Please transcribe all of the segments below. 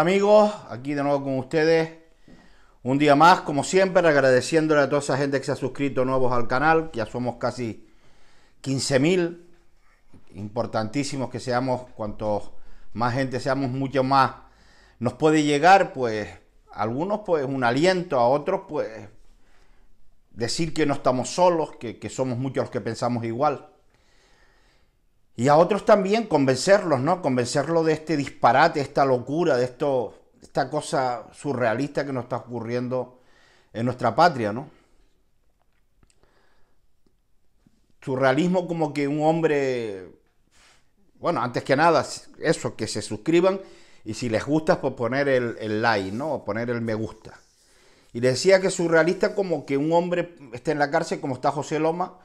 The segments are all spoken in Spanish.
Hola amigos, aquí de nuevo con ustedes. Un día más, como siempre, agradeciéndole a toda esa gente que se ha suscrito nuevos al canal. Ya somos casi 15.000. Importantísimos que seamos, cuanto más gente seamos, mucho más nos puede llegar, pues algunos pues un aliento, a otros pues decir que no estamos solos, que somos muchos los que pensamos igual. Y a otros también convencerlos, ¿no? Convencerlos de este disparate, esta locura, de esto, esta cosa surrealista que nos está ocurriendo en nuestra patria, ¿no? Surrealismo como que un hombre, bueno, antes que nada, eso, que se suscriban y si les gusta, pues poner el, like, ¿no? O poner el me gusta. Y decía que surrealista como que un hombre esté en la cárcel como está José Loma,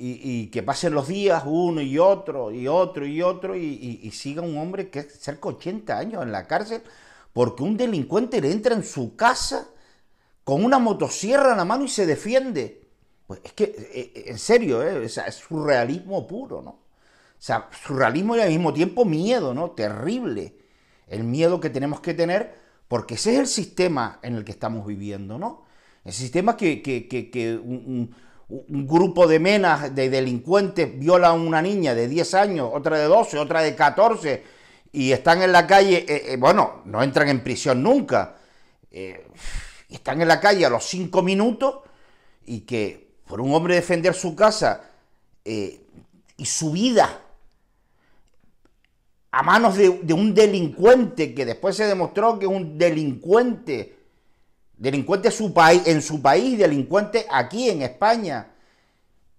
y, que pasen los días uno y otro y otro y otro y, siga un hombre que es cerca de 80 años en la cárcel porque un delincuente le entra en su casa con una motosierra en la mano y se defiende. Pues es que, eh, eh, en serio, ¿eh? es surrealismo puro, ¿no? O sea, surrealismo y al mismo tiempo miedo, ¿no? Terrible. El miedo que tenemos que tener porque ese es el sistema en el que estamos viviendo, ¿no? El sistema que, que, un un grupo de menas, de delincuentes, viola a una niña de 10 años, otra de 12, otra de 14, y están en la calle, eh, eh, bueno, no entran en prisión nunca, eh, están en la calle a los 5 minutos y que por un hombre defender su casa y su vida a manos de, de un delincuente que después se demostró que es un delincuente, delincuente su país, en su país, delincuente aquí en España,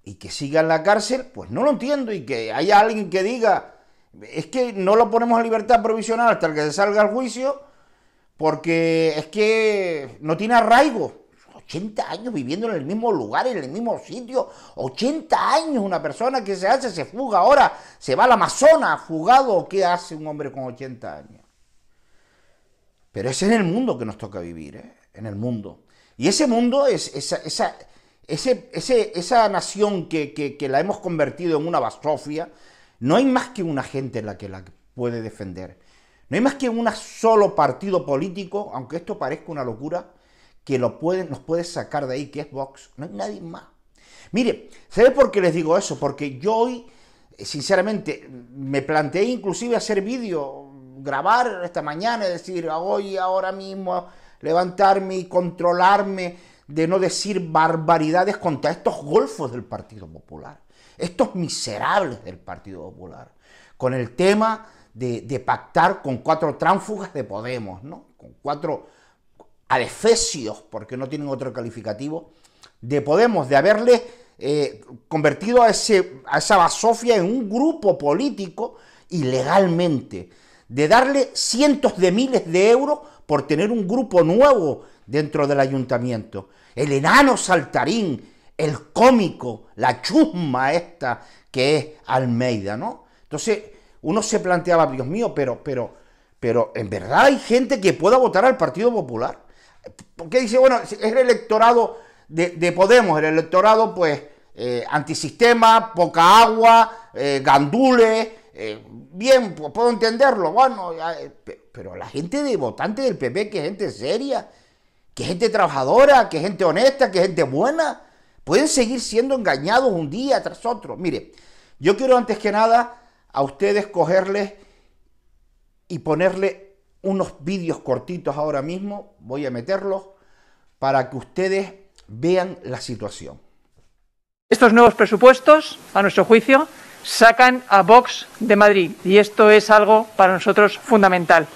y que siga en la cárcel, pues no lo entiendo, y que haya alguien que diga, es que no lo ponemos a libertad provisional hasta que se salga al juicio, porque es que no tiene arraigo. 80 años viviendo en el mismo lugar, en el mismo sitio. 80 años una persona que se hace, se fuga ahora, se va al Amazonas, fugado. ¿Qué hace un hombre con 80 años? Pero ese es el mundo que nos toca vivir. ¿eh? en el mundo. Y ese mundo es esa, esa, ese, ese, esa nación que, la hemos convertido en una bastrofia, no hay más que una gente en la que la puede defender. No hay más que un solo partido político, aunque esto parezca una locura, que lo nos puede sacar de ahí, que es Vox. No hay nadie más. Mire, ¿sabe por qué les digo eso? Porque yo hoy, eh, sinceramente, me planteé inclusive hacer vídeo, grabar esta mañana, y decir, hoy, ahora mismo, levantarme y controlarme de no decir barbaridades contra estos golfos del Partido Popular, estos miserables del Partido Popular, con el tema de, pactar con cuatro tránfugas de Podemos, ¿no? Con cuatro adefesios, porque no tienen otro calificativo, de Podemos, de haberle eh, convertido a, a esa basofia en un grupo político ilegalmente, de darle cientos de miles de euros por tener un grupo nuevo dentro del ayuntamiento. El enano saltarín, el cómico, la chusma esta que es Almeida, ¿no? Entonces uno se planteaba, Dios mío, pero, pero, pero en verdad hay gente que pueda votar al Partido Popular. Porque dice, bueno, es el electorado de, Podemos, el electorado pues eh, antisistema, poca agua, eh, Gandule eh, bien, pues, puedo entenderlo, bueno, ya, pero la gente de votante del PP, que gente seria, que gente trabajadora, que gente honesta, que gente buena, pueden seguir siendo engañados un día tras otro. Mire, yo quiero antes que nada a ustedes cogerles y ponerle unos vídeos cortitos ahora mismo, voy a meterlos, para que ustedes vean la situación. Estos nuevos presupuestos, a nuestro juicio, sacan a Vox de Madrid y esto es algo para nosotros fundamental.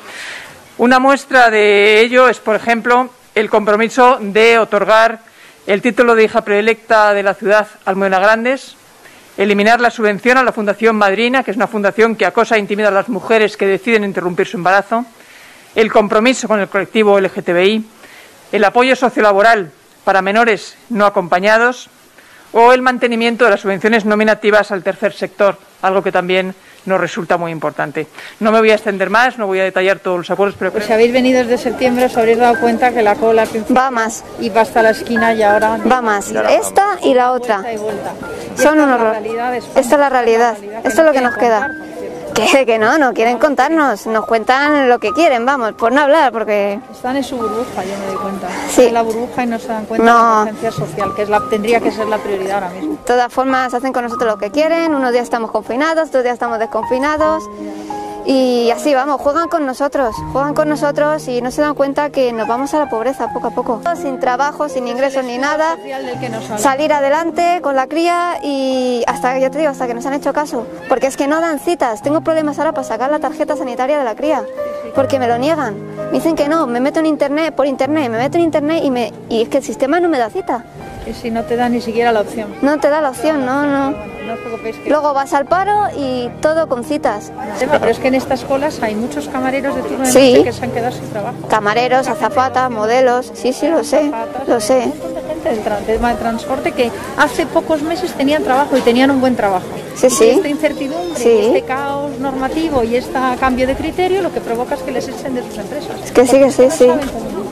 Una muestra de ello es, por ejemplo, el compromiso de otorgar el título de hija preelecta de la ciudad Almudena Grandes, eliminar la subvención a la Fundación Madrina, que es una fundación que acosa e intimida a las mujeres que deciden interrumpir su embarazo, el compromiso con el colectivo LGTBI, el apoyo sociolaboral para menores no acompañados, o el mantenimiento de las subvenciones nominativas al tercer sector, algo que también nos resulta muy importante. No me voy a extender más, no voy a detallar todos los acuerdos, pero... Pues si habéis venido desde septiembre os habréis dado cuenta que la cola va más y va hasta la esquina y ahora va más. Esta y la otra. Son un horror. Esta es la realidad. Esto es lo que nos queda. Que, no, no quieren contarnos, nos cuentan lo que quieren, vamos, por no hablar, porque... Están en su burbuja, yo me doy cuenta. Sí. En la burbuja y no se dan cuenta de la social, que es la, tendría que ser la prioridad ahora mismo. De todas formas, hacen con nosotros lo que quieren, unos días estamos confinados, otros días estamos desconfinados. Y así vamos, juegan con nosotros, juegan con nosotros y no se dan cuenta que nos vamos a la pobreza poco a poco. Sin trabajo, sin ingresos ni nada, salir adelante con la cría y hasta, ya te digo, hasta que nos han hecho caso. Porque es que no dan citas, tengo problemas ahora para sacar la tarjeta sanitaria de la cría, porque me lo niegan dicen que no, me meto en internet, por internet, me meto en internet y, me, y es que el sistema no me da cita. Y si no te da ni siquiera la opción. No te da la opción, no, no. Luego vas al paro y todo con citas. Pero es que en estas colas hay muchos camareros de turno de que se han quedado sin trabajo. Camareros, azafatas, modelos, sí, sí, lo sé, lo sé del tema de transporte que hace pocos meses tenían trabajo y tenían un buen trabajo. Sí, y Esta incertidumbre, este caos normativo y este cambio de criterio lo que provoca es que les echen de sus empresas. Es que sí, que sí, sí.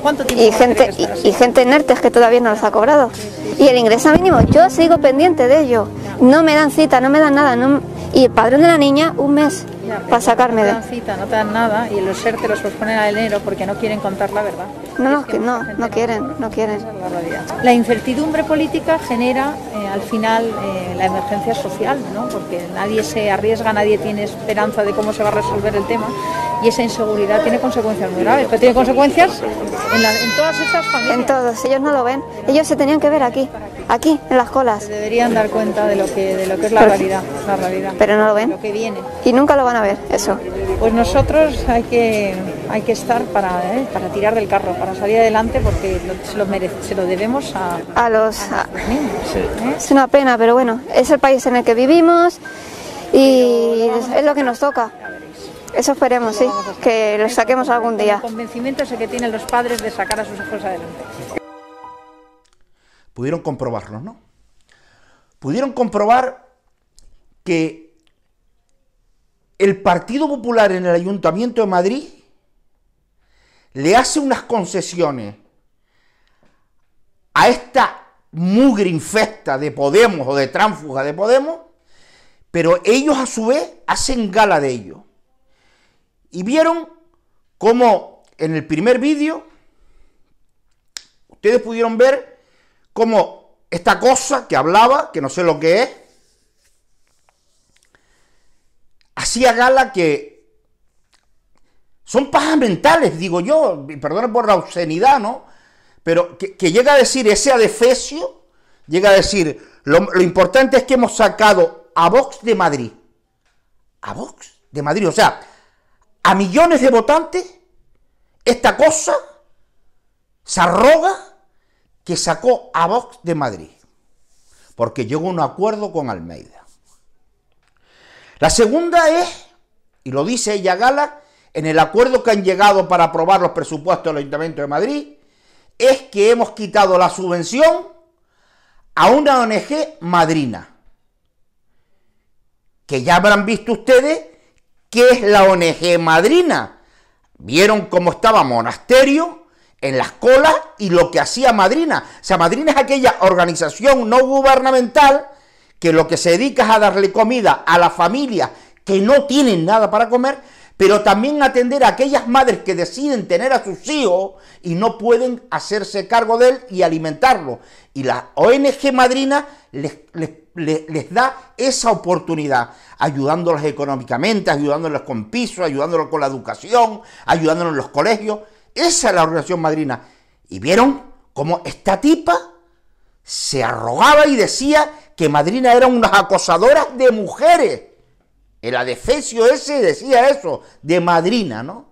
¿Cuánto y gente, y, gente inerte es que todavía no los ha cobrado. Y el ingreso mínimo, yo sigo pendiente de ello. No me dan cita, no me dan nada. Y el padrón de la niña, un mes para sacarme de. No dan cita, no te dan nada y los SER te los ponen a enero porque no quieren contar la verdad. No, no, que no, no quieren, no, quieren. la, incertidumbre política genera eh, al final eh, la emergencia social, ¿no? porque nadie se arriesga, nadie tiene esperanza de cómo se va a resolver el tema y esa inseguridad tiene consecuencias muy graves, pero tiene consecuencias en, todas estas familias. En todos, ellos no lo ven, ellos se tenían que ver aquí, aquí, en las colas. deberían dar cuenta de lo que, lo que es la, realidad, la realidad, pero no lo ven, y nunca lo van a a ver eso? Pues nosotros hay que, hay que estar para, ¿eh? para tirar del carro, para salir adelante, porque lo, se, lo merece, lo debemos a, los, niños. ¿eh? Es una pena, pero bueno, es el país en el que vivimos y es lo que nos toca. Eso esperemos, sí, que lo saquemos algún día. El convencimiento es que tienen los padres de sacar a sus hijos adelante. Pudieron comprobarlo, ¿no? Pudieron comprobar que el Partido Popular en el Ayuntamiento de Madrid le hace unas concesiones a esta mugre infecta de Podemos o de tránfuga de Podemos, pero ellos a su vez hacen gala de ello. Y vieron cómo en el primer vídeo ustedes pudieron ver cómo esta cosa que hablaba, que no sé lo que es, hacía gala que son pajas mentales, digo yo, perdón por la obscenidad, ¿no? Pero que, llega a decir ese adefesio, llega a decir, lo, lo importante es que hemos sacado a Vox de Madrid, a Vox de Madrid, o sea, a millones de votantes, esta cosa se arroga que sacó a Vox de Madrid, porque llegó un acuerdo con Almeida. La segunda es, y lo dice ella Gala, en el acuerdo que han llegado para aprobar los presupuestos del Ayuntamiento de Madrid, es que hemos quitado la subvención a una ONG madrina. Que ya habrán visto ustedes qué es la ONG madrina. Vieron cómo estaba Monasterio en las colas y lo que hacía Madrina. O sea, Madrina es aquella organización no gubernamental que lo que se dedica es a darle comida a las familias que no tienen nada para comer, pero también atender a aquellas madres que deciden tener a sus hijos y no pueden hacerse cargo de él y alimentarlo. Y la ONG Madrina les, les, da esa oportunidad, ayudándolas económicamente, ayudándolas con piso, ayudándolos con la educación, ayudándolos en los colegios. Esa es la organización Madrina. Y vieron cómo esta tipa se arrogaba y decía que Madrina eran unas acosadoras de mujeres. El adefesio ese decía eso, de Madrina, ¿no?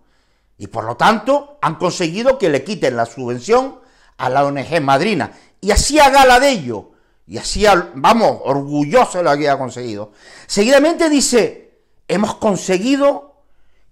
Y por lo tanto han conseguido que le quiten la subvención a la ONG Madrina. Y hacía gala de ello. Y así vamos, orgulloso lo había conseguido. Seguidamente dice, hemos conseguido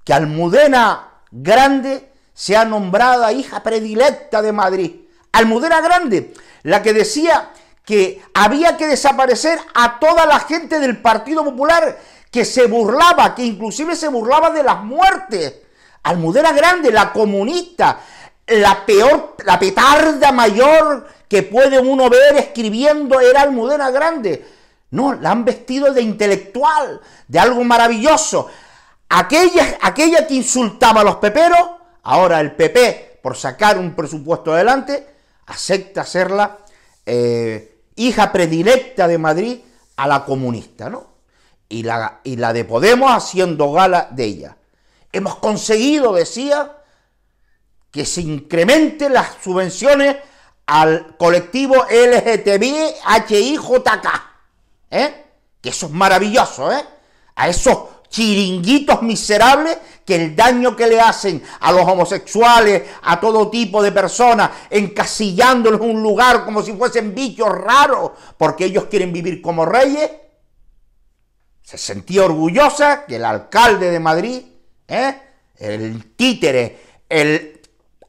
que Almudena Grande sea nombrada hija predilecta de Madrid. Almudena Grande, la que decía que había que desaparecer a toda la gente del Partido Popular que se burlaba, que inclusive se burlaba de las muertes. Almudena Grande, la comunista, la peor, la petarda mayor que puede uno ver escribiendo era Almudena Grande. No, la han vestido de intelectual, de algo maravilloso. Aquella, que insultaba a los peperos, ahora el PP, por sacar un presupuesto adelante, acepta hacerla eh, hija predilecta de Madrid, a la comunista, ¿no? Y la, y la de Podemos haciendo gala de ella. Hemos conseguido, decía, que se incrementen las subvenciones al colectivo LGTBI ¿eh? Que eso es maravilloso, ¿eh? A esos chiringuitos miserables que el daño que le hacen a los homosexuales, a todo tipo de personas, encasillándolos en un lugar como si fuesen bichos raros, porque ellos quieren vivir como reyes. Se sentía orgullosa que el alcalde de Madrid, ¿eh? el títere, el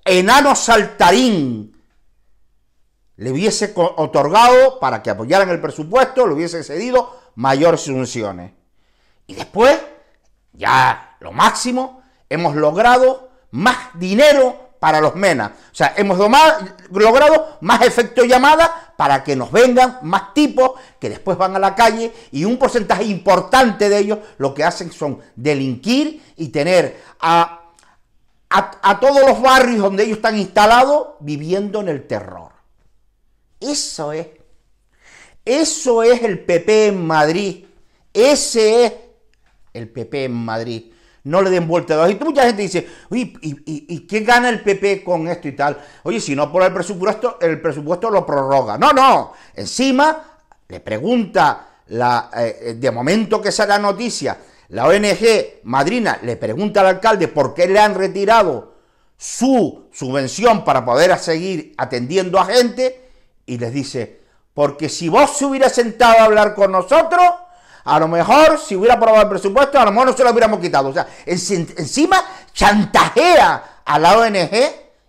enano saltarín, le hubiese otorgado para que apoyaran el presupuesto, le hubiese cedido mayores funciones. Y después, ya lo máximo, hemos logrado más dinero para los MENA. O sea, hemos logrado más efecto llamada para que nos vengan más tipos que después van a la calle y un porcentaje importante de ellos lo que hacen son delinquir y tener a, a todos los barrios donde ellos están instalados viviendo en el terror. Eso es. Eso es el PP en Madrid. Ese es el PP en Madrid. No le den vuelta de Y mucha gente dice, ¿y, qué gana el PP con esto y tal? Oye, si no por el presupuesto, el presupuesto lo prorroga. No, no. Encima le pregunta la, eh, de momento que sale la noticia, la ONG Madrina le pregunta al alcalde por qué le han retirado su subvención para poder seguir atendiendo a gente y les dice, porque si vos se hubiera sentado a hablar con nosotros, a lo mejor, si hubiera aprobado el presupuesto, a lo mejor no se lo hubiéramos quitado. O sea, encima chantajea a la ONG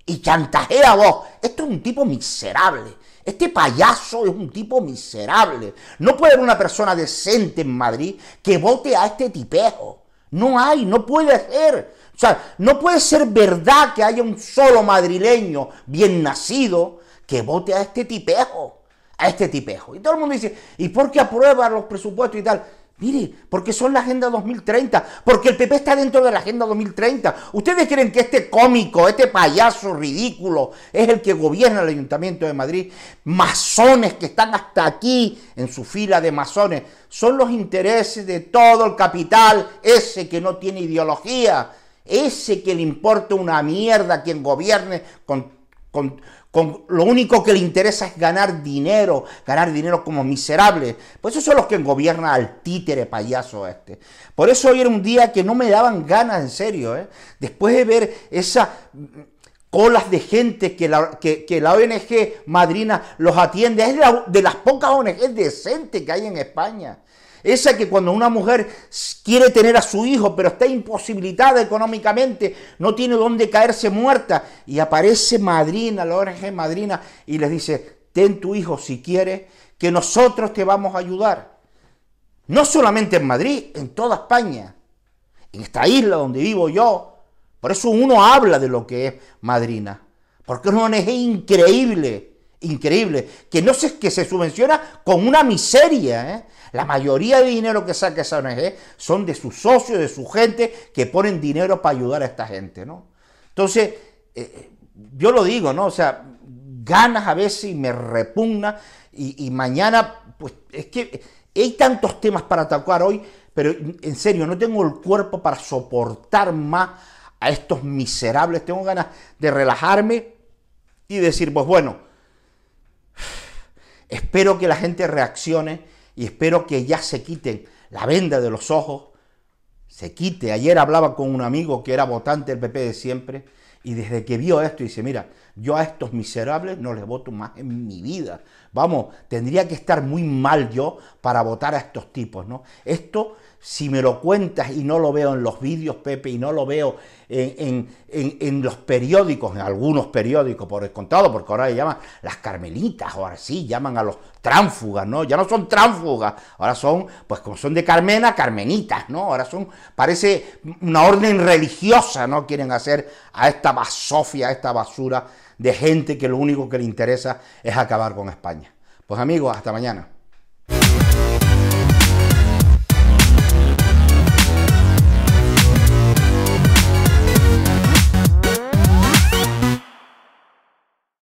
y chantajea a vos. Esto es un tipo miserable. Este payaso es un tipo miserable. No puede haber una persona decente en Madrid que vote a este tipejo. No hay, no puede ser. O sea, no puede ser verdad que haya un solo madrileño bien nacido que vote a este tipejo a este tipejo. Y todo el mundo dice, ¿y por qué aprueba los presupuestos y tal? Mire, porque son la Agenda 2030, porque el PP está dentro de la Agenda 2030. ¿Ustedes creen que este cómico, este payaso ridículo, es el que gobierna el Ayuntamiento de Madrid? Masones que están hasta aquí en su fila de masones, son los intereses de todo el capital, ese que no tiene ideología, ese que le importa una mierda quien gobierne con, con lo único que le interesa es ganar dinero, ganar dinero como miserable. Por eso son los que gobiernan al títere payaso este. Por eso hoy era un día que no me daban ganas, en serio. ¿eh? Después de ver esas colas de gente que la, ONG Madrina los atiende, es de las pocas ONG decentes que hay en España. Esa que cuando una mujer quiere tener a su hijo, pero está imposibilitada económicamente, no tiene dónde caerse muerta, y aparece madrina, la ONG madrina, y les dice, ten tu hijo si quieres, que nosotros te vamos a ayudar. No solamente en Madrid, en toda España, en esta isla donde vivo yo. Por eso uno habla de lo que es madrina, porque es una ONG increíble increíble, que no sé que se subvenciona con una miseria. ¿eh? La mayoría de dinero que saca esa ONG son de sus socios, de su gente, que ponen dinero para ayudar a esta gente. ¿no? Entonces, eh, yo lo digo, ¿no? O sea, ganas a veces y me repugna. Y, y mañana, pues es que hay tantos temas para atacar hoy, pero en serio, no tengo el cuerpo para soportar más a estos miserables. Tengo ganas de relajarme y decir, pues bueno, Espero que la gente reaccione y espero que ya se quiten la venda de los ojos, se quite. Ayer hablaba con un amigo que era votante del PP de siempre y desde que vio esto dice, mira, yo a estos miserables no les voto más en mi vida. Vamos, tendría que estar muy mal yo para votar a estos tipos, ¿no? Esto si me lo cuentas y no lo veo en los vídeos, Pepe, y no lo veo en, los periódicos, en algunos periódicos por el contado, porque ahora le llaman las carmelitas, ahora sí, llaman a los tránfugas, ¿no? Ya no son tránfugas, ahora son, pues como son de Carmena, carmenitas, ¿no? Ahora son, parece una orden religiosa, ¿no? Quieren hacer a esta basofia, a esta basura de gente que lo único que le interesa es acabar con España. Pues amigos, hasta mañana.